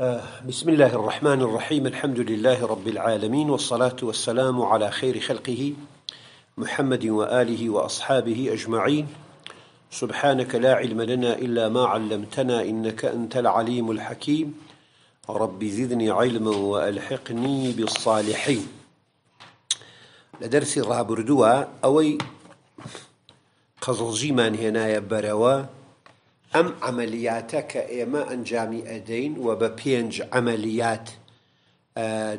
آه، بسم الله الرحمن الرحيم الحمد لله رب العالمين والصلاة والسلام على خير خلقه محمد وآله وأصحابه أجمعين سبحانك لا علم لنا إلا ما علمتنا إنك أنت العليم الحكيم رب زدني علما وألحقني بالصالحين لدرس الرابردوة أوي قزلجيمان هنايا يبروا ئەم ئەمەلیاتە کە ئێمە ئەنجامی ئەدەین و بە پێنج ئەمەلیات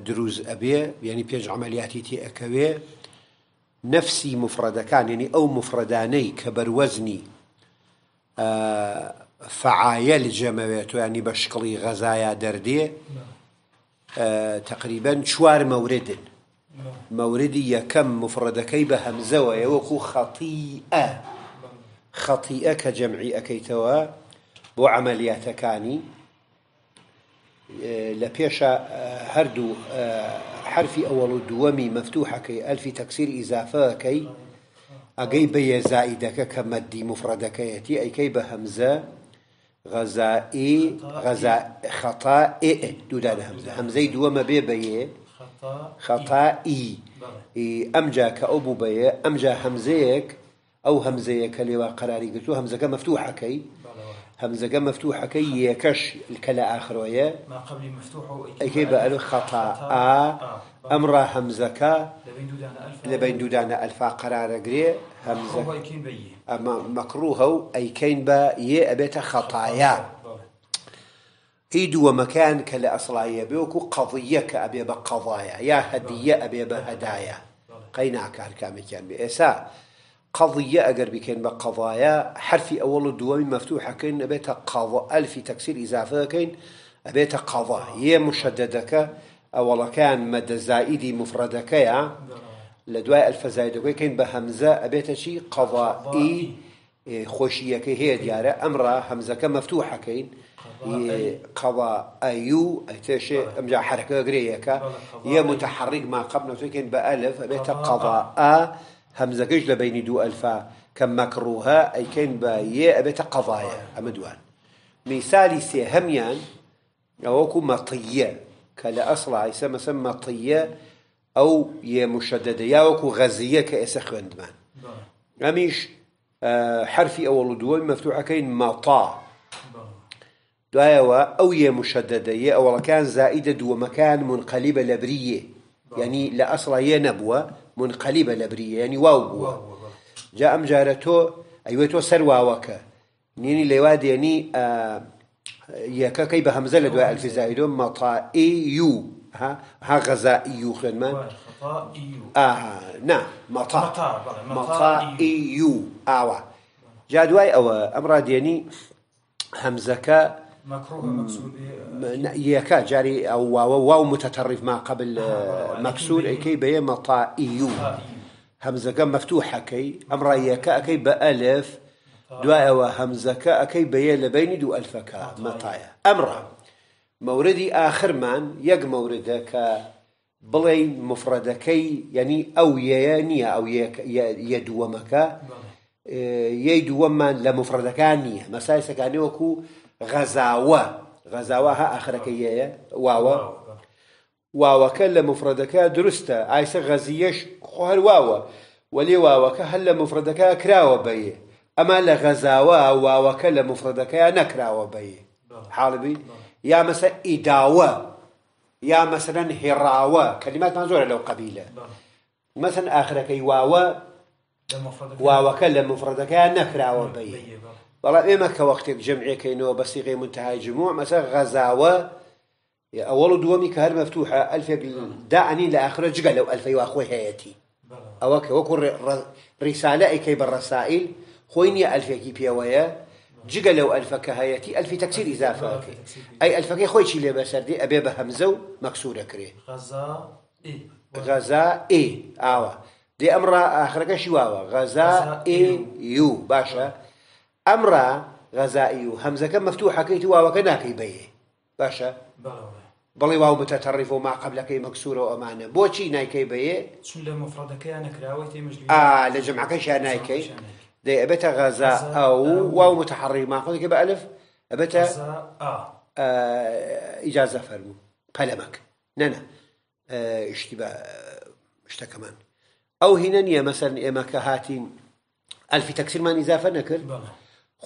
دروست ئەبێ یعنی پێنج ئەمەلیاتی تێ ئەەکەوێ نەفسی مفرەدەکان یعنی ئەو مفرەدانەی کە بەروەزنی فعاەل جەمەوێت ینی بە شکڵی غەزایە دەردێ تقریبەن چوار مەوردن مەوردی یەکەم مفرەدەکەی بە هەمزەوە وەکو خەتی ئە. خطيئة كجمعي أكيتوا بو عملياتكاني آه، لبيشا آه، هردو آه، حرفي أول دومي مفتوحة كي ألف تكسير إزافة كي أجي بي زائدك كمدي مفردك يتي أي كي بهمزة غزائي غزاء خطا إيه دودان همزة همزة دوما بي بي خطائي إي أمجا كأبو بي أمجا همزيك او همزه كلوا قراري قلتو همزه مفتوحه كي همزه مفتوحه كي يكش الكلا اخر ويا ما قبل مفتوحه اي بقى خطا آه. آه. امر همزه كا لبين دودانا الفا آه، قرار قري همزه اما مكروه اي كين با يا ابيت خطايا ايد ومكان كلا أصلاية بيوكو قضية كأبي بقضايا يا هدية أبي بهدايا قيناك هالكامل كان بإساء قضية أجر بكين بقضايا حرفي أول الدوام مفتوحة كين أبيت قضاء ألف تكسير إضافة كين أبيت قضاء هي مشددك أولا كان مد زائد مفردك يا لدواء ألف زائد كين بهمزة أبيت شي قضائي خۆشیەکە هەیە دیارە ئەمڕا هەمزەکە مفتوحة كين قضاء أيو ئەتێشێ ئەمجا حركة غريكا هي متحرك ما قبل نوتوکەین بە ئەلف قضاء, قضاء, ئا همزه كيش لبين دو الفا كم مكروها اي كين با يا ابيت قضايا امدوان مثالي سي هميان اوكو مطيه كلا اصل عيسى ما سمى طيه او يا مشدده ياوكو اوكو غزيه كاسخ وندمان اميش حرفي اول دول مفتوحة كاين مطا دوايوا او يا مشدده يا اول كان زائده دو مكان منقلبه لبريه يعني لا اصل يا نبوه منقلبة لبرية يعني واو بوا جاء أم جارته أيوته سر واوك نيني لواد يعني آه، يا يكا كي بهمزة لدواء ألف زائدو مطائيو ها ها غزائيو خدمان مطائيو آه نعم مطا مطائيو آوا جاء دواي أو امراد يعني همزك مكروه مكسور إيه؟ يكا جاري او واو متطرف ما قبل آه، آه، اي كي بي مطائيو همزه كم مفتوحه كي امر يكا كي بالف دواء وهمزه كا كي بي لبين دو الف كا مطايا امر موردي اخر من يق موردك بڵێ مفرەدەکەی ینی يعني ئەو یەیە او ئەو یە دووەمەکە یەی آه، دووەممان لە مفرەدەکان نییە مەسای سەکانەوەکو غزاوة غزاوة ها آخرك إياه واوا واوا كلا مفردك درستة عيسى غزيش خهر واوا ولي واوا كهلا مفردك كراوة بيه أما لغزاوة واوا كلا مفردك نكراوة بيه نعم. حالبي نعم. يا مثلا إداوة يا مثلا هراوة كلمات منزورة لو قبيلة مثلا نعم. آخرك إيواوة واوا كلا مفردك نكراوة بيه بەڵام ئێمە کە وەختێک جمعێکەینەوە بە سیغی منتهای جموع مەسە غەزاوە ئەوەڵ و دووەمی کە هەر مەفتوحە ئەلفێک داعنی لە ئاخرە جگە لەو ئەلفەی واخۆی هەیەتی ئەوە کە وەکو ڕیسالە ئەیکەی بە ڕەسائل خۆی نییە ئەلفێکی پێوەیە جگە لەو ئەلفەکە هەیەتی ئەلفی تەکسیر ئیزافەکەی ئەی ئەلفەکەی خۆی چی لێ بەسەردی ئەبێ بە هەمزە و مەکسورە کرێ غەزا ئێ ئاوە دێ ئەمڕ ئاخرەکە شیواوە غەزا ئێ یو باشە أمر غزائي همزه كم مفتوحه كي توا وكناكي بيه باشا بلي واو متطرف وما قبل كي مكسوره وامانه بوشي نايكي بيه شل مفرده كي انا كراويتي تي اه لجمع كي شانايكي دي ابتا غزاء او واو متحري ما قلت كي بالف ابتا غزاء آه. اجازه فرمو قلمك ننا اشتبا آه، اشتا كمان او هنا يا مثلا اما كهاتين الف تكسير ما نزافه نكر بلا.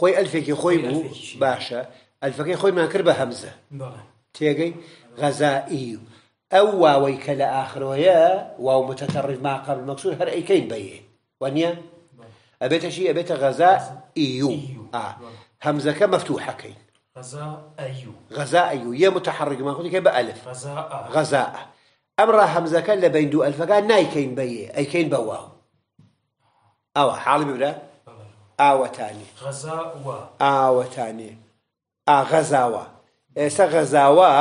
كي خوي بو باشا ألفي كي خوي ما بە همزة نعم. تيجي غەزایی أو واوەی کە آخر ويا واو إيو آه. همزة كم مفتوحة كين غزاء أيو غزاء أيو يا متحرك ما نعم. غەزایی یە ألف غزاء غزاء أمر همزة كلا بين دو ألف قال ناي كين بيه أي كين واو ئەوە حالي برە آوتانی ئاوەتانی ئاغەزاوە ئێستا غەزاوە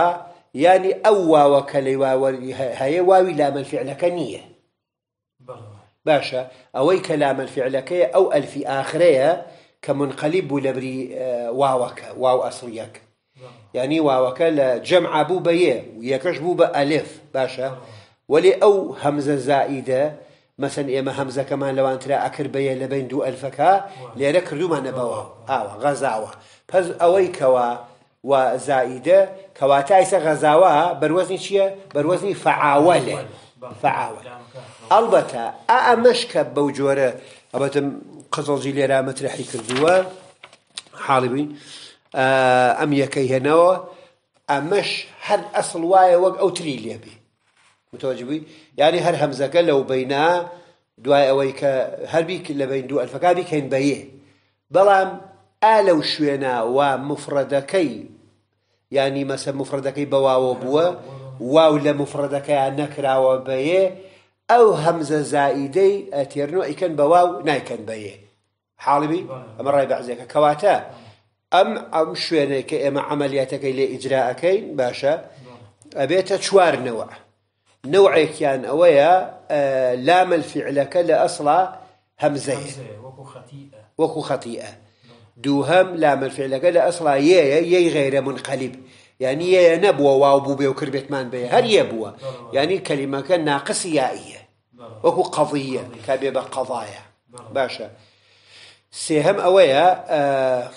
ینی ئەو واوە کە لەی واوەری هەیە واوی لامەلفعلەکە نییە باشە ئەوەی کە لامەلفعلەکەی ئەو او ئاخرەیە کە منقەلی بوو لەبری واوەکە واو ئەسڵیەک ینی واوەکە لە جەمع بوو جمع بوبا یەکەش بوو بە الف باشە وەێ او همزه زائده مەسن ئێمە هەمزەکەمان لەوانترا ئەکر بەیە لە بین دوو ئەلفەکە لێرە کردومانەبەوە ئاوە غەزاوە پەز ئەوەی کەوە و زائیدە کەواتە ئایسە غەزاوە بەروەزنی چییە بەروەزنی فعاوە لێ فعاوە ئەڵبەتە ئا ئەمەشکە بەو جۆرە ئەبەتم قزڵجی لێرە مەترحی کردووە حاڵی بووین ئەم یەکەی هێنەوە ئەمەش هەر ئەسڵ وایە وەک ئەو تری لێبی متوجبي يعني هل همزة لو بينا دواء ويك هل بيك لبين دو الفكا بيك هين بيه بلام آلو شوينا ومفردكي يعني مثلا مفردكي بوا وبوا واو لمفردك يا نكرا وبيه او همزه زائدي اتيرنو اي كان بواو ناي كان بيه بي اما راي بعزيك كواتا ام ام شوينك اما عملياتك اللي اجراءك باشا نعم. ابيت تشوار نوع نوعي كان أويا آه، لام الفعل كلا أصلا همزية همزية وكو خطيئة وكو خطيئة دوهم لام الفعل كلا أصلا يي يي غير منقلب يعني يي نبوة واو بو بوبي وكربت مان بي هر يبوة يعني كلمة كان ناقص يائية وكو قضية كابيبا قضايا باشا سيهم أويا آه،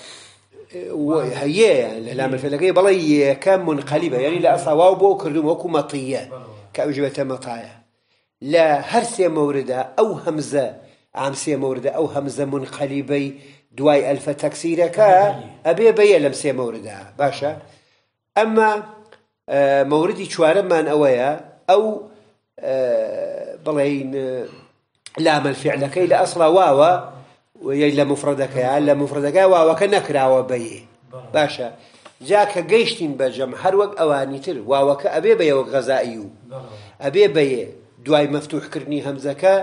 هي يعني لام الفعل كلا يي كان منقلبة يعني لا أصلا واو بوكردوم وكو مطية كأجبة مطايا لا هرس موردة أو همزة عمس موردة أو همزة منقلبي دواي ألف تكسيرك أبي بيا لمس موردة باشا أما موردي شوارم من أويا أو بلين لام الفعل كي لا أصل واوا ويلا مفردك يا لا مفردك واوا كنكرا وبي باشا جا جيشتين گەیشتین بەرجەم هەروەک ئەوانی تر واوەکە ئەبێ بەیەوە غەزایی و ئەبێ بەیە دوای مەفتوحکردنی هەمزەکە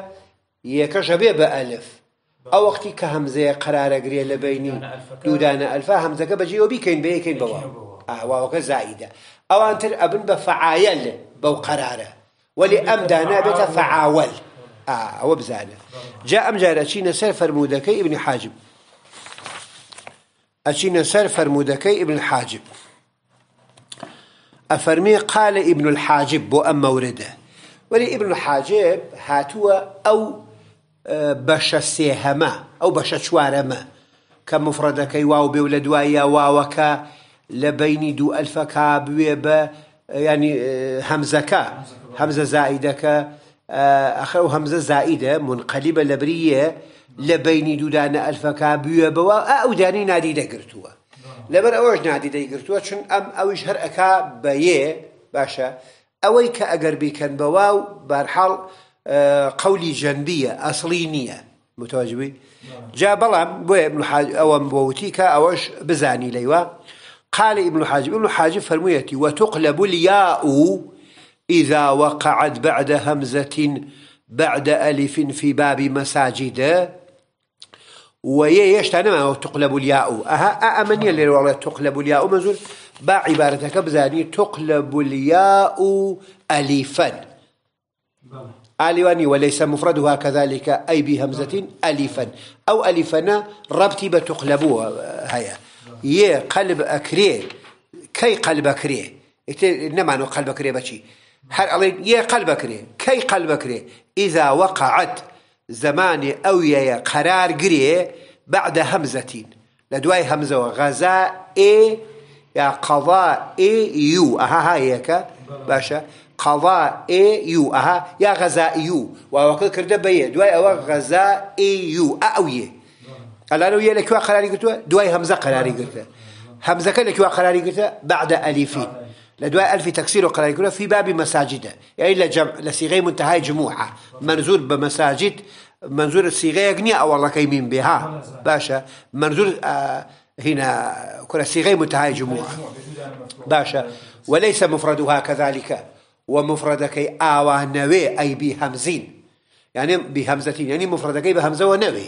یەکەش ئەبێ بە ئەلف ئەو وەختی کە هەمزەیە قرارەگرێ لە بینی دوودانە ئەلفا هەمزەکە بەجێەوە بیکەین بەیەکەین بەوە ئاواوەکە زاییدە ئەوانتر ئەبن بە فعاەل بەو قرارە ولی ئەم دانا بێتە فعاول ئەوە بزانە جا ئەم جارە چینە سەر فەرمودەکەی ئبنی حاجب أشين سر فرمودكي ابن الحاجب أفرمي قال ابن الحاجب بو أم مورده ولي ابن الحاجب هاتوا أو آه، بشا سيهما أو بشا شوارما کە مفرەدەکەی واو بولد ويا واو كا واوەکە دو ألف كا ئەلفەکە يعني آه، همزة كا همزة زائدة آه، كا ئەخە همزة زائدة منقلبة منقەلی لبيني دودان دوودانە ئەلفەکە بووە أو داني نادي دەگرتووە لبر أوج نادي دەیگرتووە شن أم ئەویش هەر ئەک باشا أويك ئەوەی کە ئەگەر بیکەن بەواو بارحاڵ قولی جەنبیە ئەسڵی نییە متواجبی جا بەڵام بۆیە ئەوەم بۆوتی کە ئەوەش بزانی قال ابن حاجب ابن حاجب فرميتي وتقلب الياء إذا وقعت بعد همزة بعد ألف في باب مساجد وەیە هێشتا ما تقلب الياء أها ئەها أه، اللي أه، والله تقلب الياء مزول با عبارتك بزاني تقلب الياء أليفا آلواني وليس مفردها كذلك أي بهمزة أليفا أو أليفنا ربتي بتقلبوا أه، هيا يه قلب أكري كي قلب أكري إنما قلب أكري بشي هل يا قلب أكري كي قلب أكري إذا وقعت زماني أو يا قرار قري بعد همزة لدواي همزة وغزاء إي يا قضاء إي يو أها هيك باشا قضاء إي يو أها يا غزاء يو ووكل كرد بيه دواي أو غزاء إي يو أوي قال أنا وياك لك قراري قلت دواي همزة قراري قلت همزة كان لك قراري قلت بعد ألفين لدواء ألف تكسير وقراءة في باب مساجده يعني لجمع لصيغة منتهى جموعة منزور بمساجد منزور الصيغة نيا أو الله كيمين بها باشا منزور آه هنا كل صيغة منتهى جموعة باشا وليس مفردها كذلك ومفردك آوى نوي أي بهمزين يعني بهمزتين يعني مفردك بهمزة ونوي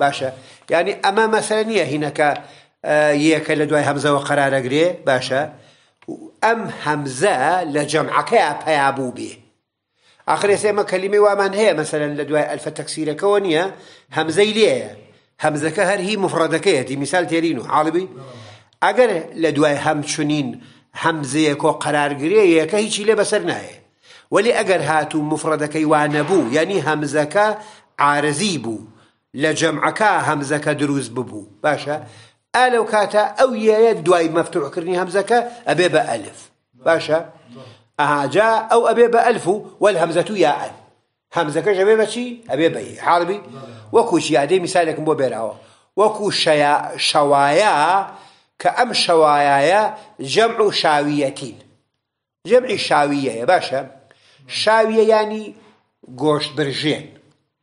باشا يعني أما مثلا هنا ك آه يك لدواء همزة وقرار أجري باشا ام همزه لجمع كيا بيابوبي اخر اسم كلمه ومن هي مثلا لدواء الف تكسيره كونيه همزه ليه همزه كهر هي مفرده كيا دي مثال تيرينو عربي اگر لدواء هم شنين همزه كو قرار غري يا كهي شي لبسرناه ولي اگر هاتو مفرده كي وانبو يعني همزه ك عارزي بو لجمع كا همزه كدروز ببو باشا ألو كاتا أو يا يد دواي مفتوح كرني همزة كا أبيبا ألف باشا أها جا أو أبيبا ألف والهمزة ياء أل همزة كاش أبيبا شي أبيبا حاربي وكوش يعدي مثالك مو بيراو وكوش شيا شوايا كأم شوايا جمع شاويتين جمع شاوية يا باشا شاوية يعني قوش برجين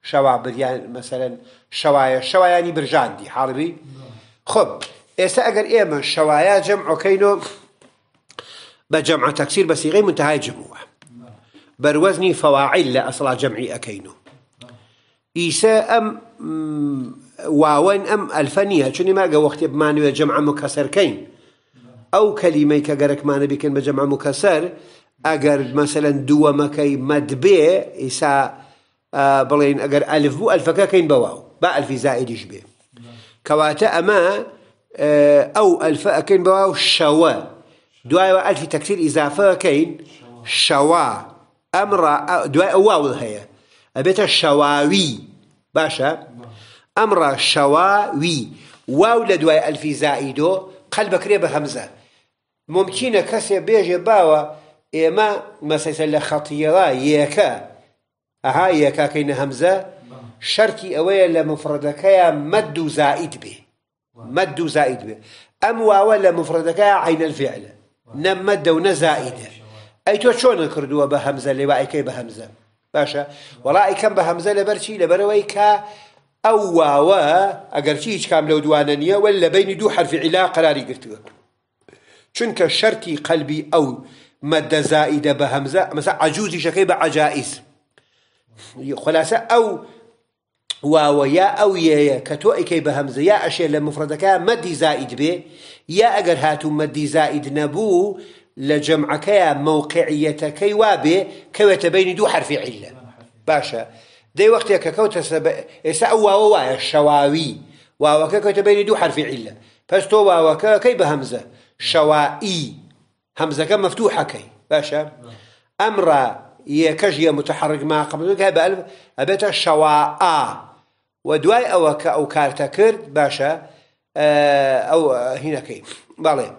شوا بر يعني مثلا شوايا شوايا يعني برجاندي دي حاربي خب إيسا أقر إيما شوايا جمع كينو بجمع تكسير بسيغي منتهاي جموع بروزني فواعل أصلا جمعي أكينو إيسا أم واوين أم ألفانية شوني ما أقا وقت بمانوية جمع مكسر كين أو كلمة كقرك ما نبيكين بجمع مكسر أقر مثلا دو مكي مدبي إيسا بلين أقر ألف بو ألفكا كين بواو با ألف زائد يشبيه كواتا أما آه، أو ألفا أكين بواو شوا دواي وألف تكثير إضافة كين شوا أمر دواي واو هي أبيت الشواوي باشا أمر شواوي واو لدواي ألف زائدو قلبك ريب همزة ممكن كسي بيجي باوا إما مثلا خطيرا يكا أها يكا كين همزة شرطي ئەوەیە لە مفرەدەکەیە مد زائد به مد زائد به ام واو ئەم واوە عين الفعل عینە الفعلە نەمەدە و نەزائیدە ئەی تۆ چۆنە کردووە بە هەمزە لێوائیکەی بە هەمزە باشە وڵائیکەم بە هەمزە لە بەرچی لەبەرەوەی کە ئەو واوە ئەگەرچی هیچ کام لەو دوانە نییە وەل لە بینی دوو حرفی عیلا قراری گرتووە چونکە شەرتی قەلبی ئەو عجائز خلاصه او واو یا أو يا کە تۆ ئەیکەی بە هەمزە یا ئەشێ لە مفرەتەکە مەدی زائید بێ یا ئەگەر هاتوو مەدی زائید يا لە جەمعەکەیە مەوقعیەتەکەی وا بێ کەوێتە بینی دوو حرفی عیلە باشە دەی وەختێک کە کەوتە ئێستا ئەو واوە وایە شەواوی واوەکە کەوتە بینی دوو حرفی عیلە پس تۆ واوەکە همزة بە هەمزە شەوائی هەمزەکە مەفتوحەکەی باشە ئەمڕە یەکەژ یە متحرک ما قبلەکە أبيت ئەبێتە ودواي او او كارتكر باشا آه، او آه، هنا كي بالي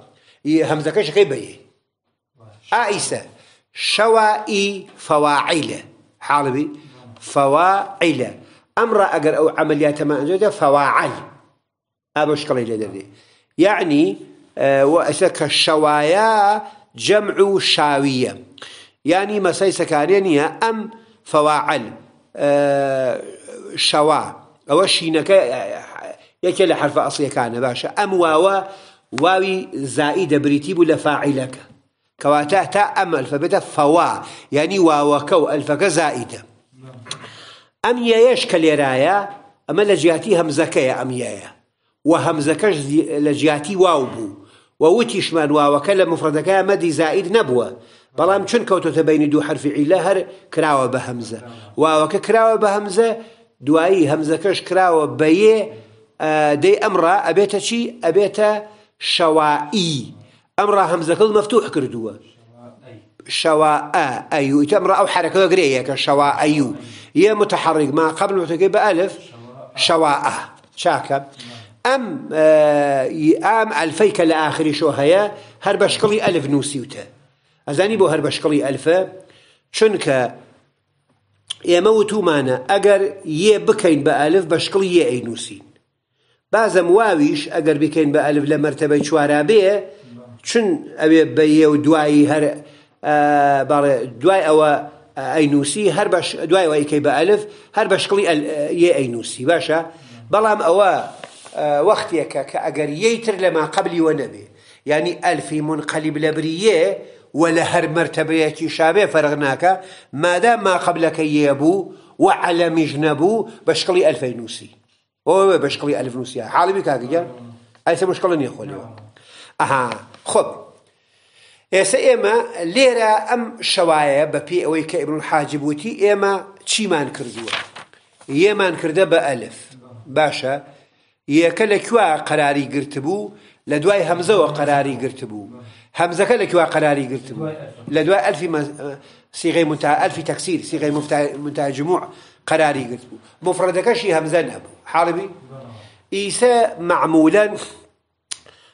همزه كش كي بي عائسة شوائي فواعلة حالبي فواعلة أمر أجر أو عمليات ما أنزلت فواعل أبو شكل إلى ذلك يعني آه، وأسك الشوايا جمع شاوية يعني ما سيسكانين أم فواعل شواء شوا أو أوشينك يكل حرف أصلي كان باشا أم واو واوي زائد بريتيب لفاعلك كواتا تا أم الفبتة فوا يعني واو كو الفك زائدة أم يايش كاليرايا أما لجياتي همزكايا أم يايا وهمزكاش لجياتي واوبو ووتيش من واو كلا مفردك مدي زائد نبوة بلام شن كوتو تبين دو حرف إله هر كراوة بهمزة واو كراوة بهمزة دوایی هەمزەکەش کراوە دي دەی أبيتا شي أبيتا شوائي شەوائی ئەمڕە هەمزەکەڵ مەفتوح کردووە شوائي أيو تمرة أو حركة جرية كشواء أيو يا متحرك ما قبل متكي بألف شواء شاكا أم أم ألفيك لآخر شو هيا هربشكلي ألف نوسيوتا أزاني بو هربشقلي ألفة شنك ئێمە وتومانە ئەگەر یێ بکەین بە ئەلف بە شکڵ یە ئەینووسین بازم واویش ئەگەر بکەین بە ئەلف لە مەرتەبە چوارابێ چون ئەوێ بە یە و دوایی هەر دوای ئەوە ئەینوسی هەر باش دوای وایکەی بە ئەلف هەر بە شکڵی یە ئەینوسی باشە بەڵام ئەوە وەختێکە کە ئەگەر یەیتر لەما قبلی وە نەبێ ینی ئەلفی منقەلیب لە بریە ولا هر هەر مرتبەیەکی شابێ فەرغ ناکە مادام ما قبلك يبو وعلى مجنبو بشكلي بەشقڵی نوسي هو بشكلي الف نوسي حالي بك کاگە ئەسە مشکڵە نیە خۆلەوە ئەها خب ايسا ايما ليرا ام شوايا بە پێ ئەوەی کە ئیبرون حاجبوتی ئێمە مان کردووە یەمان کردە بە ئەلف باشە قراري لە کوێ قەراری گرتبوو لە دوای همزه لك قراري قلت لدواء ألف صيغة منتهى ألف تكسير صيغة منتهى جموع قراري قلت مفردة كشي همزة نبو حاربي إيسا معمولا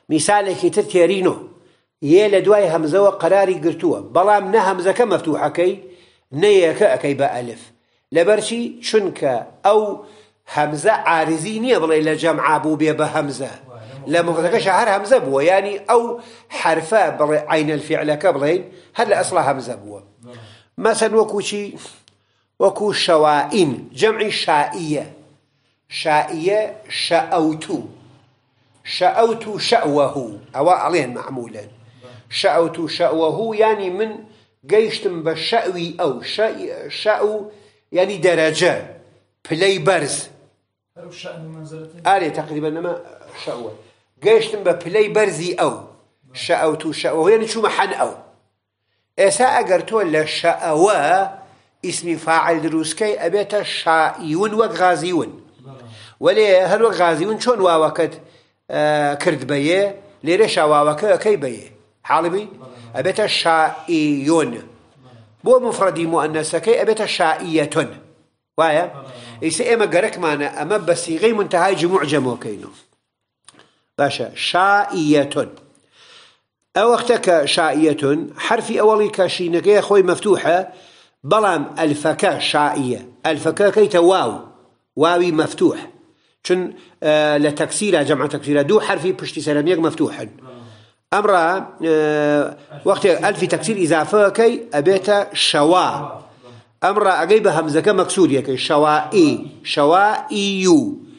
مثالك تتيرينو يا لدواء همزة وقراري قلتوه بلا من همزة مفتوحة كي كأ كي بألف لبرشي شنك أو همزة عارزينية بلا إلا جمع أبو بيا بهمزة لا مفتكا شهر همزة بوا يعني أو حرفا بل عين الفعل كبلين هلا أصلا همزة بوا مثلا وكوشي وكو شوائن جمع شائية شائية شأوتو شأوت شأوه أو عليهن معمولا شأوت شأوه يعني من قيشتم بشأوي أو شأو, شأو يعني درجة بلاي برز منزلتين؟ آلي تقريبا ما شأوه قشتم ببلاي برزي أو شأوتو شأو يعني شو محن أو اسا قرتو ولا شأوا اسم فاعل دروسكي كي أبيت شائون وغازيون ولي هل وغازيون شون واوكت كرد بيي ليرش واوكا كي بيي حالبي أبيت شائيون بو مفردي مؤنسة كي أبيت شائية وايا إيسا إما قرك معنا أما بسيغي منتهاي جمع جمع كينو باشا شائية اختك شائية حرفي اولي كاشينك يا خوي مفتوحة بلام الفكا شائية الفكا كيت واو واوي مفتوح شن آه لتكسيرة جمع تكسيرة دو حرفي بشتي سلاميك مفتوحا أمرا آه وقت ألف تكسير إضافة كي أبيت شوا أمرا أجيبها همزة مكسورية كي شوائي شوائي يو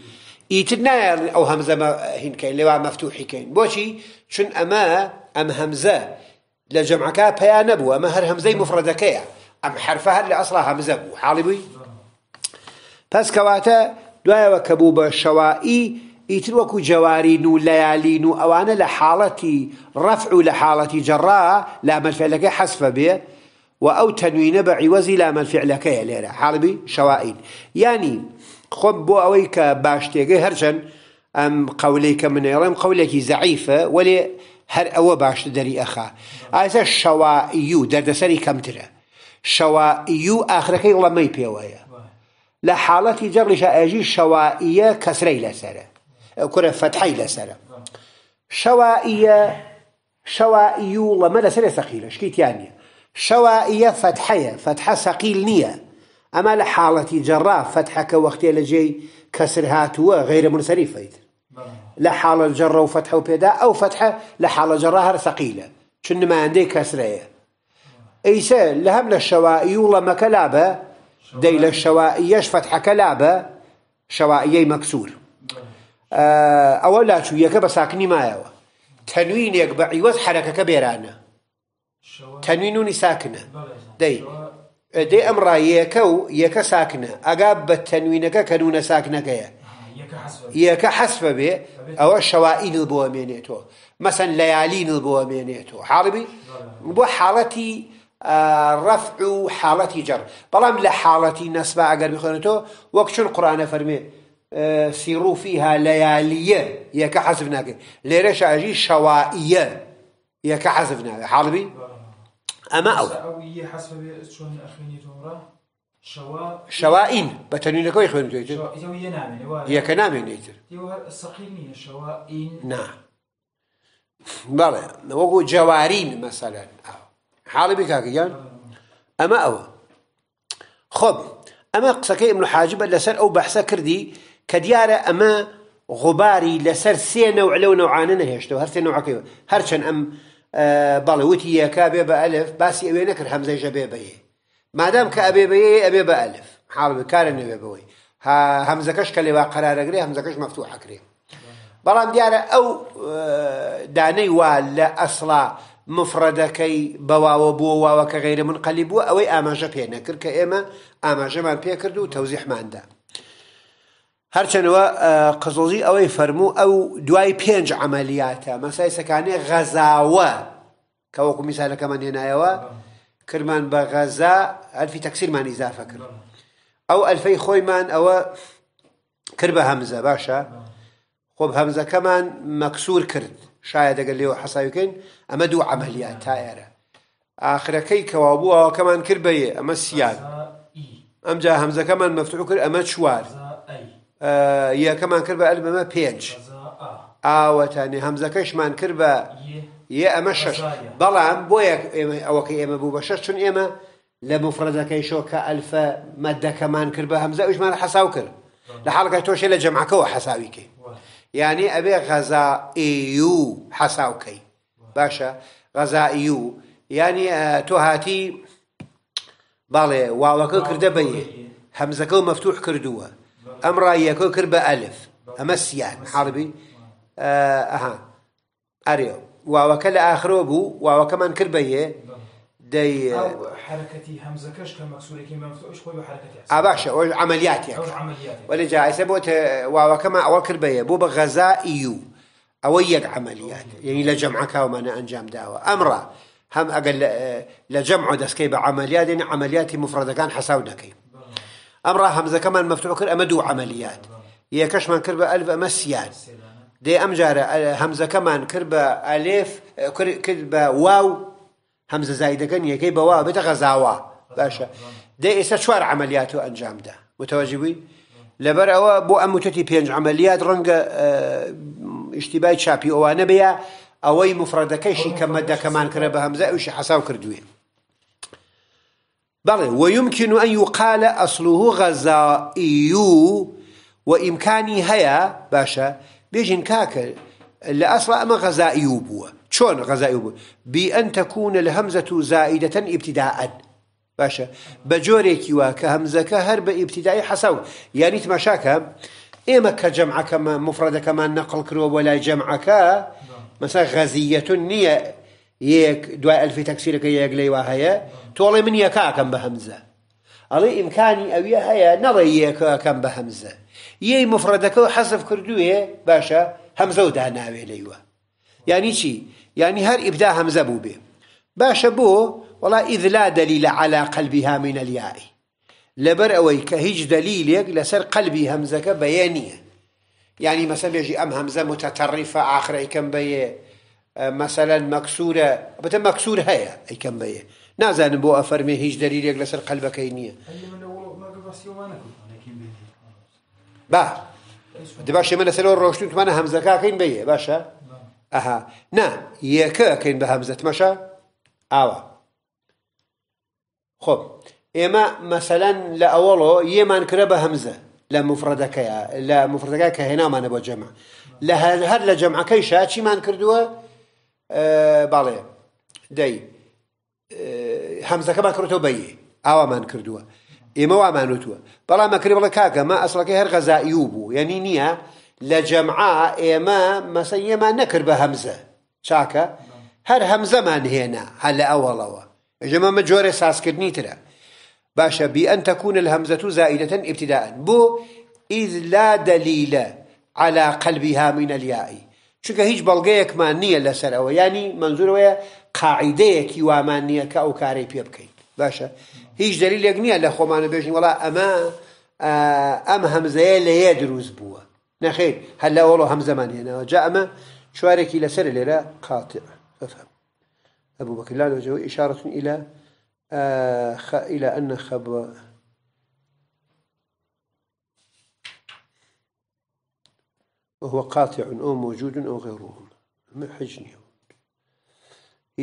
يتنا او همزه ما هين كاين لواء مفتوح كاين بوشي شن اما ام همزه لجمع كا بيا نبو اما هر همزه مفردة مفردكيا ام حرفها اللي اصلا همزه بو حالبي بس كواتا دوايا وكبوب الشوائي يتر وكو جواري نو ليالي نو او انا لحالتي رفع لحالتي جراء لا مال فعل لك حسفه بيه واو تنوين بعوزي لا مال فعل لك ليره حالبي شوائي يعني خب بو اوي كا باش تيغي هرشن ام قولي كا منيرم قولي كي زعيفة ولي هر او باش تدري اخا ايسا شوا يو درد سري كم ترى شوا يو اخر كي الله مي بيوايا لحالتي جرلش اجي شوا ايا كسري لسارة كرة فتحي لسارة شوا ايا شوا الله ما لسارة ثقيلة شكيت يعني شوا ايا فتحية فتحة ثقيل نية اما لحالتي جرا فتحك وقتي لجي كسر هاتوا غير منصرف ايضا لحالة جرا وفتحة وبيدا او فتحة لا جرا هر ثقيلة شن ما عندي كسريه ايسا لهم للشوائي ولا كلابه ديل الشوائي يش فتحة كلابة شوائي مكسور آه لا شو يكا بساكني ما يوا تنوين يقبع يوز حركة كبيرانة تنوين ساكنة دي دي أمرا يكو يكا ساكنة أقاب كا كنون ساكنك آه، يكا حسب بي أو الشوائل البوامينيتو مثلا ليالين البوامينيتو حاربي نعم. حالتي آه، رفع حالتي جر بلام لحالتي نسبة أقرب وقت وكشن القرآن فرمي آه، سيروا فيها ليالية يكا حسبناك ليرش أجي شوائية يكا حسبناك حاربي نعم. ئەمە جوي جوي بە تەنینەکەی خوێنیت یەکە نامێنێتتر نا بەڵێ وەکو جەوارین مەسەلەن حاڵی بکاکەیان ئەمە ئەوە خۆب ئەمە قسەکەی ئەمن حاجبە لەسەر ئەو بەحسە کردی کە دیارە ئەمە غباری لەسەر سێ نەوع لەو نەوعانە نەهێشتەوە هەر سێ نەوعەکەی هەرچەند ئەم بەڵێ وتی یەکا بێ بە ئەلف باسی ئەوێ نەکرد هەمزەی ژەبێ بەیە مادام کە ئەبێ بەیە ئەبێ بە ئەلف حاڵ کارە نوێ بەوەی هەمزەکەش کە لێوا قەرارەگرێ هەمزەکەش مەفتوح حکرێ بەڵام دیارە ئەو دانەی وا لە ئەسڵا مفرەدەکەی بەواوە بووە واوە کە غیرە من قەلی بووە ئەوەی ئاماژە پێ نەکرد کە ئێمە ئاماژەمان پێ کرد و تەوزیحماندا هەرچەنەوە قزڵزی ئەوەی فەرموو ئەو دوای پێنج ئەعملیاتە مەسای سەکانێ غەزاوە کە وەکو میسالەکەمان هێنایەوە کرمان بە غەزا ئەلفی تەکسیرمان ئیزافە کرد ئەو ئەلفەی خۆیمان ئەوە کرد بە هەمزە باشە خۆب هەمزەکەمان مەکسور کرد شایە دەگەر لێەوە حەساویکەین ئەمە دوو ئەعملیات تا ئێرە ئاخرەکەی کەوابوو ئەوەکەمان کرد بەیە ئەمە سیان ئەمجا هەمزەکەمان مەفتوح کرد ئەمە چوار. یەکەمان کرد بە ئەلبەمە پێنج ئاوەتانی هەمزەکەشمان کرد بە یە ئەمە شش بەڵام بۆ ئەوەکە ئێمە بوو بە شش چون ئێمە لە مفرەزەکەی شۆکە ئەلفە مەدەکەمان کرد بە هەمزە ئەوشمان حەساو کرد لە حڵکە تۆشێ لە جەمعکەوە حەساویکەی یعنی ئەبێ غەزا ئیو حەساوکەی باشە غەزا ئیو ینی تۆ هاتی باڵێ واوەکە کردە بەیێ هەمزەکە و مەفتوح کردووە امر يكو كربا ألف أما السيان حربي آه، أها أريو ووكل آخره بو ووكمان كربيه دي آه، أو حركتي همزة كش كمكسورة كي مفتوحش خوي بحركتي أباشا وعمليات يعني أو عمليات ولا جايزة بوت آه، ووكما وكر كربيه بو بغزائيو أو يق عمليات يعني لجمع كاوما أنا أنجام داوا أمره هم أقل لجمع دسكي بعمليات يعني عملياتي مفردة كان حساودكي امرا همزه كمان مفتوح كر امدو عمليات يا كشمان كربه الف امسيان دي امجاره همزه كمان كربه الف كربه واو همزه زايده كان واو بوا بتغزاوا باشا دي اسا شوار عملياته انجام ده متواجبين لبر او بو امتتي بينج عمليات رنگ آه، اشتباه شابي انا بيا اوي مفردكشي كمدا كمان كرب همزه وش حساو كردوين بلى ويمكن أن يقال أصله غزائي وإمكاني هيا باشا بيجين كاكا لأصل أما غزائي بو شلون غزائي بو بأن تكون الهمزة زائدة ابتداء باشا بجوري كيوا كهمزه كهر ابتدائي حسو يعني تماشاكا ئێمە كجمع كما مفرد كما نقل كرو ولا جمعك مثلا نعم. غزيه نییە يك دواء ألف تكسير كي يقلي وهايا تولي من يكا كم بهمزة على إمكاني أو يهايا نري يكا كم بهمزة يي مفردك حصف كردوية باشا همزة ودانا ليوا يعني شي يعني هر إبدا همزة بوبي باشا بو ولا إذ لا دليل على قلبها من الياء لبر أوي كهج دليل لسر قلبي همزة بيانية يعني مثلا يجي أم همزة متطرفة آخر أي كم بيه مەسەلەن مەکسورە بەتە مەکسور هەیە ئەیکەم بەیە نازانم بۆ ئەفەرمێ هیچ دەلیلێک لەسەر قەلبەکەی نییە با دباش من لەسەرەوە ڕۆشتونتمانە هەمزەکەکەین بەیە باشە ئەها نا یەکەکەین بە هەمزەتمەشە ئاوە خۆب ئێمە مەسەلەن لە ئەوەڵۆ یەمان کرە بە هەمزە لە مفرەدەکەیە لە مفرەکە کە هێنامانە بۆ جەمە لە هەر لە جەمعەکەی شاچیمان کردووە آه، بەڵێ دەی هەمزەکەمان آه، کردەوە بەیە ئاوامان کردووە ئێمە وامانوتوە بەڵام مەکری بڵە کاکە ما ئەسڵەکەی هەر غەزایی هر بوو یعنی نییە لە ما ئێمە به همزه نەکرد هر همزه من هەر حل اول هەل جمع ئەوەڵەوە ژەمەمە جۆرە ساسکردنی ترە باشە بی أن تكون الهمزة زائدة ابتداء بو إذ لا دليل على قلبها من الياء چکە هیچ بەڵگەیەکمان نییە لەسەر ئەوە ینی منزورەوەیە قاعیدەیەکی وامان نییە کە ئەو کارەی پێ بکەیت باشە هیچ دەلیلێک نییە لە خۆمانە بێژین وڵا ئەمە ئەم هەمزەیە لەیە دروست بووە نەخیر هەلا وڵۆ هەمزەمان هێنەوە جا ئەمە شوارێکی لەسەر لێرە قاتە فەفهم ئەبوو بەکرلا لەجەوە ئشارەتون ئیلا إلى أن خبر وهو قاطع أو موجود أو غيرهما من حجني هي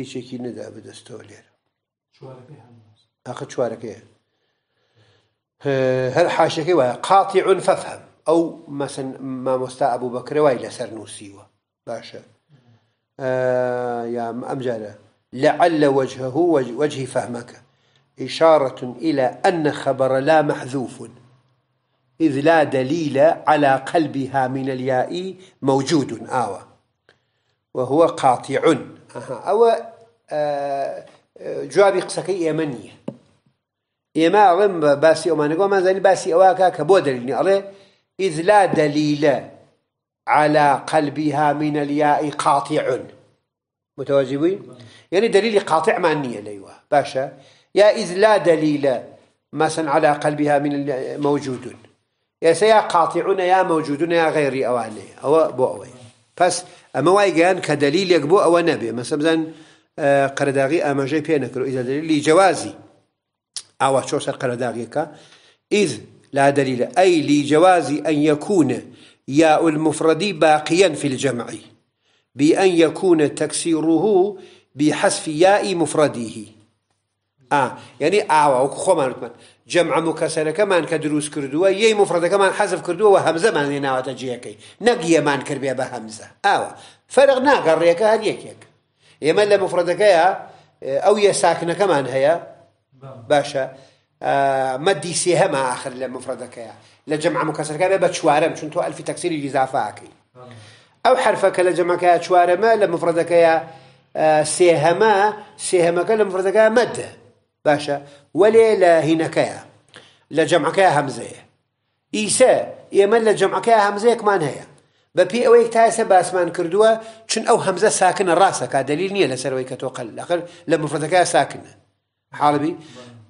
هیچێکی نەدا بە دەستەوە لێرە ئاخە چوارەکەی هەر حاشەکەی قاطع فافهم أو مثلا ما مستاء أبو بكر وإلى لەسەر نووسیوە باشا يا أمجارة لعل وجهه وجه فهمك إشارة إلى أن خبر لا محذوف إذ لا دليل على قلبها من الياء موجود آوى وهو قاطع أو آه، جوابي قسەکەی ئێمە ئێمە ئەڵێم باسي باسی ما زانی باسي ئەواکە کە بۆ دەرینی إذ لا دليل على قلبها من الياء قاطع متواجبين يعني دليل قاطع ما النية ليوا باشا يا إذ لا دليل مثلا على قلبها من موجود يسيا قاطعون يا موجودون يا غيري أواني أو بو أوي بس أما واي كان كدليل يقبو أو نبي مثلا مثلا آه، قرداغي أما جي بينكرو إذا دليل لجوازي أو شو سر قرداغيك إذ لا دليل أي لجوازي أن يكون ياء المفرد باقيا في الجمع بأن يكون تكسيره بحذف ياء مفرده آه يعني آه وخمان جمع مكسر كمان كدروس كردوه يي مفرد كمان حذف كردوه وهمزه من هنا وتجيكي نقي مان بها بهمزه او فرق ناقر يك هل يك يك لا مفردك يا او يا ساكنه كمان هي باشا ما مدي سيها ما اخر لمفردك يا لجمع مكسر كيا بتشوارم شنو تو الف تكسير الاضافه او حرفك كيا سيها ما سيها يا سيهما سيهما كيا مد باشا وليلا هنكايا لجمع كايا همزيه إيسا يمن لجمع كايا همزيه كمان هيا ببي اوي تاسا باسمان كردوا شن او همزه ساكنه راسه كدليل نيه لسر وي كتوقل الاخر لما فرتك ساكنه حالبي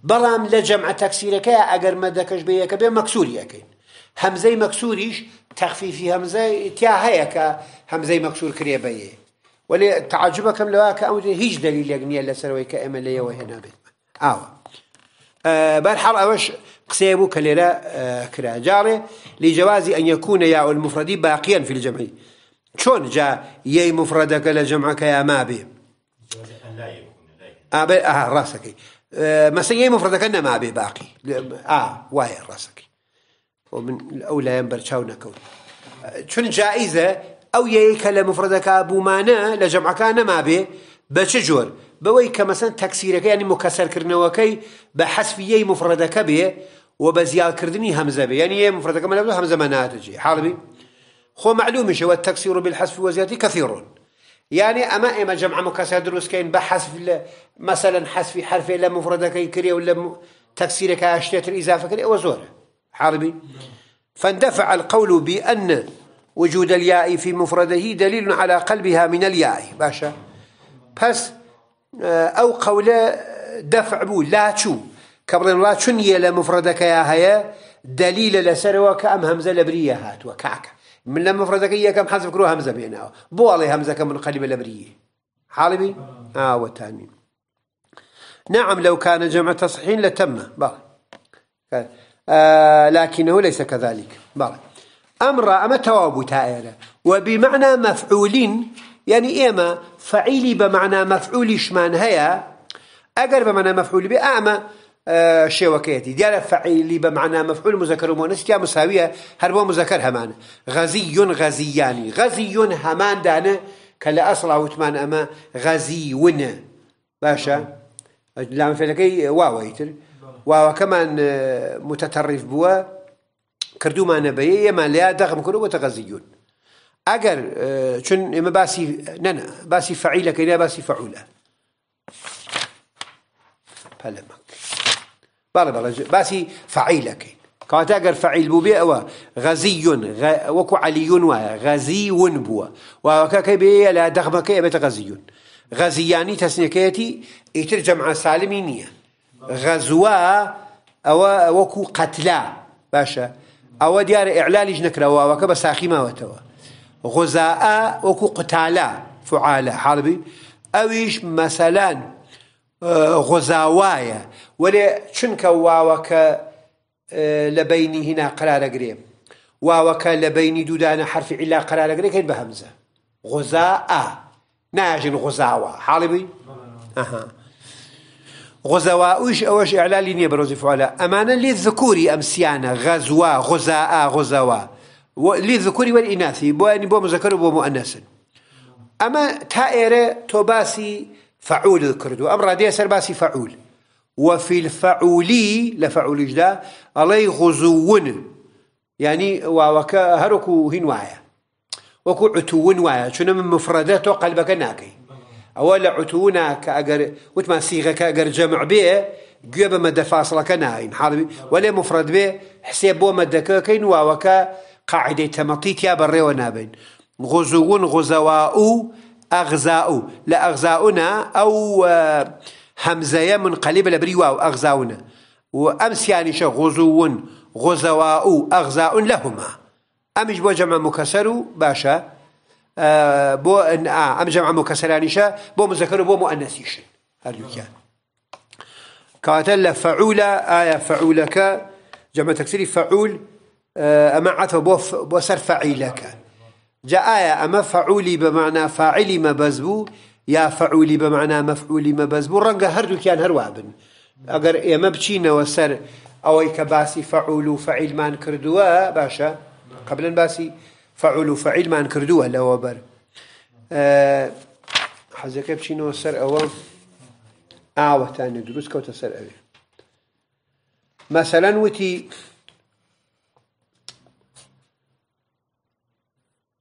بلام جمع تكسيرك يا اجر ما دكش بيا كبي مكسور يا كين همزي مكسوريش تخفيف همزي تيا هيك همزي مكسور كري بيا ولي تعجبك لواك او هيج دليل يا لسر وي كامل وهنا بيت ما آوا آه، بل حر أوش قسيبو كليلا آه، كرا جاري لجواز أن يكون ياء المفرد باقيا في الجمع شون جا يي مفردك لجمعك يا ما به أبي آه, آه راسك آه مثلا يي مفردك أنا ما به باقي آه واي راسك ومن الأولى ينبر شون كون شون جائزة أو يي كلا مفردك أبو مانا لجمعك أنا ما به بشجور جور بوي كمثلا تكسيرك يعني مكسر كرنوكي يي مفردك به وبزيال كردني همزة به يعني مفردك كما نبدو همزة ما ناتجي حالبي خو معلوم شو التكسير بالحسب وزياده كثير يعني أما إما جمع مكسر دروس كين بحسب مثلا حسب حرف لا كي كري ولا تكسيرك أشتات الإضافة كري وزوره حالبي فاندفع القول بأن وجود الياء في مفرده دليل على قلبها من الياء باشا بس آه، او قەولە دفع بو لا تشو كبر لا چون یە لە يا هيا دليل لسر کە ئەم هەمزە لە من هاتووە کاکە من لە مفرەدەکەی یەکەم حەزم کرۆ هەمزە بێنەوە بۆ ئەڵێ هەمزەکە من قەلیبە لە بریە اه وتاني نعم لو كان جمع تصحيحين لتم بقى. آه لكنه ليس كذلك بقى. أمر أما توابو تائرة وبمعنى مفعولين يعني إما فعيلي بمعنى مفعولي من هيا أجر بمعنى مفعولي به أما آه، شوكيتي ديال فعيلي بمعنى مفعول مذكر ومؤنث يا مساوية هربا مذكر همان غزي غزياني غزي همان دانا كلا أصلا وتمان أما غزي ون باشا لام فعلكي واو يتر واو كمان آه، متطرف بوا كردو ما نبيه يما لا دغم كله وتغزيون اگر چون ئێمە باسی نه نه باسی که نه باسی فعولە پەلەمەک بەڵێ بەڵێ باسی که کەواتە اگر فعیل بو و بوو بێ ئەوە غەزیون وەکو عەلیون و که که واوەکەکەی لا لە که ئەبێتە غەزیون غزیانی تەسنیەکەیەتی ایتر جمع سالمی نیه غزوا نییە غەزوە ئەوە وەکو قەتلا باشە ئەوە دیارە ئیعلالیش نەکراوە واوەکە بە ساخی ماوەتەوە غزاء وكو قتالا فعالة حربي أويش مثلا آه، غزاوايا ولا چونك واوك آه، لبيني هنا قرار قريب واوك لبيني دودان حرف علا قرار قريب كين بهمزة غزاء ناجن غزاوا حالبي أها وش أوش إعلالي نية بروزي فعلا أمانا للذكوري أمسيانا غزوا غزاء غزوا للذكور والإناث بواني بو مذكر وبو مؤنث أما تائرة توباسي فعول الكرد أمر رادية سر باسي فعول وفي الفعولي لفعول جدا علي غزون يعني وكا هركو هنوايا وكو عتون وايا شنو من مفردات قلبك ناكي اول عتونا كاجر وتما صيغه كاجر جمع به جيب مد فاصله كناين حالي ولا مفرد به حساب مد كاين وكا تمطيت يا بري نابین غزوون غزواء اغزاء لا اغزاؤنا او آه، همزه منقلبة هەمزەیە من واو اغزاؤنا وامس يعني شو غزوون غزواء اغزاء لهما لەهما بو جمع مكسر باشا و باشە بۆ ئەم جەمە جمع يعني بۆ مزەکەر و بو مؤەنەسیشن هەردووکیان کاتە لە فەعولە ئایا آية فەعولەکە جەمە آه، أما عطف بو سر فعيلك جاء آية، أما فعولي بمعنى فاعلي ما بزبو يا یا فعولی بمعنا مفعولی مەبەز هردو كان هەردووکیان هەروابن ئەگەر ئێمە بچینەوە سەر ئەوەی کە باسی فعول و فعیلمان کردووە باشە قبلن باسی فعول و فعیلمان کردووە أه حزك حەزەکە بچینەوە سەر ئەوە تاني دروس كوتا سر ئەوێ مثلا وتي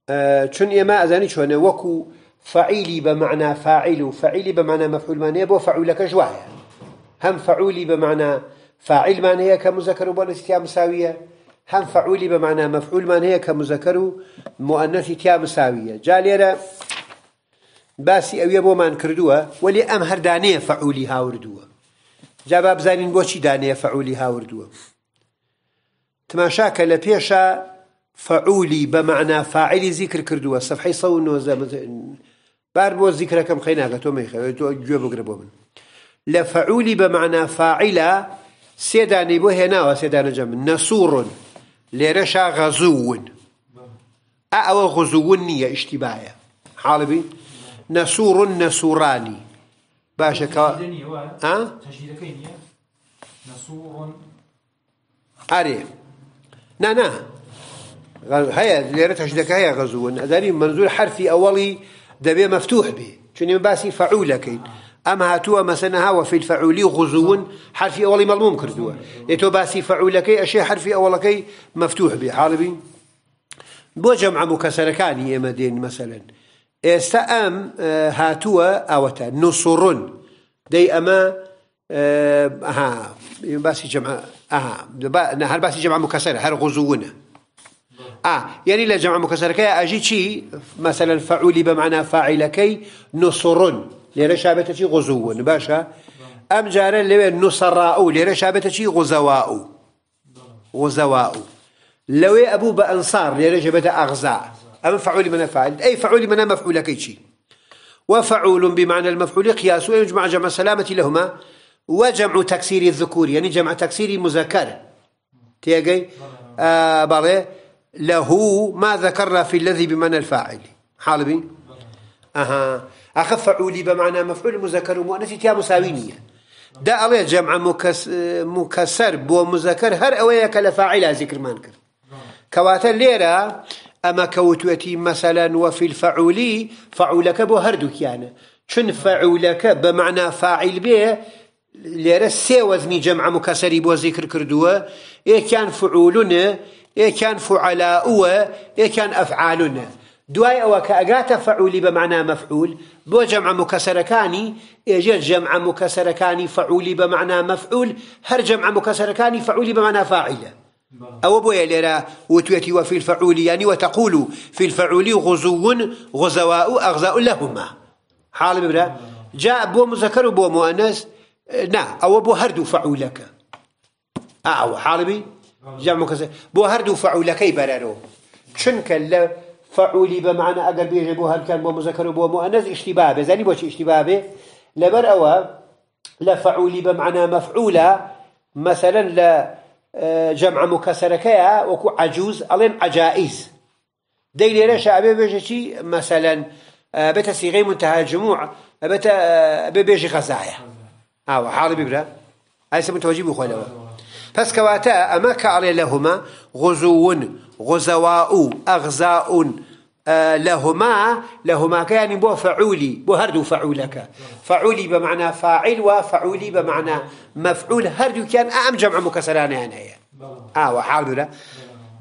آه، چون ئێمە ئەزانی چۆنە وەکو فعیلی بەمعنا فاعیل و فعیلی بەمانە مەفعولمانەیە بۆ فعولەکە ژواایە هەم فعولی بەمانە فاعیلمان هەیە کە مزەکەر و بۆ نستیا مساویە هەم فعولی بەمانە مەفعولمان هەیە کە مزەکەر و مؤنەتی تیا مساویە جا لێرە باسی ئەویە بۆمان کردووە وەلی ئەم هەردانەیە فعولی هاوردووە جا با بزانین بۆچی دانەیە فعولی هاوردووە تماشاکە لە پێشە فعولي بمعنى فاعل ذكر كردوا صفحة صو النوزة بعد بوز ذكر كم خينا قتوم من لفعولي بمعنى فاعلة سيداني بو هنا وسيدان جم نصور لرشا غزون أو غزونية اشتباية حالبي نصور نصوراني باشا كا ها نصور أري نا نا هيا ليرة هجدك هيا غزو أداري منزول حرفي أولي دبي مفتوح به شنو باسي فعولة كين أما هاتوا مثلا وفي الفعولي غزو حرفي أولي ملموم كردوا إتو باسي فعولة كي أشي حرفي أولكي مفتوح به حالبي بو جمع مكسر كان إما دين مثلا استأم آه، هاتوا أوتا نصر دي أما آه، ها باسي جمع أها نهار باسي جمع مكسرة هر غزونه آه يعني لا جمع مكسر كي أجي شيء مثلا فعول بمعنى فاعل كي نصر لأن شابته غزو باشا أم جارا لو نصراء لأن شابته غزواء غزواء لو أبو بأنصار لأن جابته أغزاء أم فعول من فاعل أي فعول من مفعول كي شيء وفعول بمعنى المفعول قياس ويجمع جمع سلامة لهما وجمع تكسير الذكور يعني جمع تكسير مذكر تيجي آه بله له ما ذكرنا في الذي بمعنى الفاعل حالبي أها أخف فعولي بمعنى مفعول مذكر ومؤنث تيا مساوينية دا الله جمع مكس مكسر بو مذكر هر أويا كلا فاعل ذكر مانكر كواتا ليرة أما كوتوتي مثلا وفي الفعولي فعولك بو هردوك يعني شن فعولك بمعنى فاعل به سي وزني جمع جەمع بو ذكر زیکر إيه كان فعولنا إيه كان فعلاء ئەفعالونە دوای ئەوە کە ئەگاتە فعولی بەمعنا مەفعول بۆ جەمع مکەسەرەکانی ئێژێر جەمع إيه فعولی بەمعنا مەفعول هەر بمعنى مفعول هر جمع فاعلە ئەوە بۆیە لێرە وتوێتی وە فیل فعولی ینی وتەقول يعني و فیل فعولی غزوون غزەوا و ئەغزا و لەهما حاڵ ببرە جا بۆ مزەکەر و بۆ مؤنەس نا ئەوە بۆ هەردوو فعولەکە آه، جمع مكسر بو هردو فعولكي برارو چونك لا فعولي بمعنى اگر بيجي بو هر كان بو مذكر بو مؤنث اشتباه زاني بو اشتباه لا لبر لا فعولي بمعنى مفعولة مثلا لا اه، جمع كيا وكو عجوز الين عجائز ديلي رشا ابي بيجي مثلا بتا صيغه منتهى الجموع بتا بيجي غزايا اه حاضر ببرا هاي سمتوجي بخوله پس کەواتە ئەمە کە ئەڵێ غزوون غزەوا و ئەغزاون لە هەما لە فعولي بۆ فەعولی بۆ هەردوو فەعولەکە فەعولی بە معنا فاعیل و فەعولی بە معنا مەفعول هەردووکیان ئەم جەمع مکەسەرانیان هەیە ئاوە حاڵورە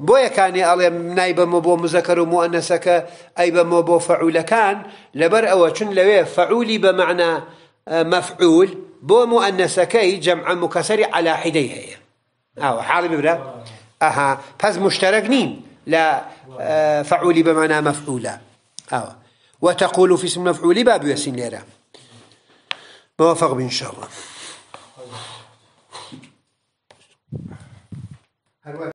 بۆ یەکانی ئەڵێ نایبەمە بۆ مزەکەر و مؤنەسەکە ئەی بەمە بۆ فەعولەکان لەبەر ئەوە چون لەوێ فەعولی بە معنا مەفعول بۆ مؤنەسەکەی جەمع مکەسەری هەیە او آه، حال مبرا اها فاز مشترك نيم لا آه، فعولي بمعنى مفعولة او وتقول في اسم مفعولي باب ياسين ليرا موافق إن شاء الله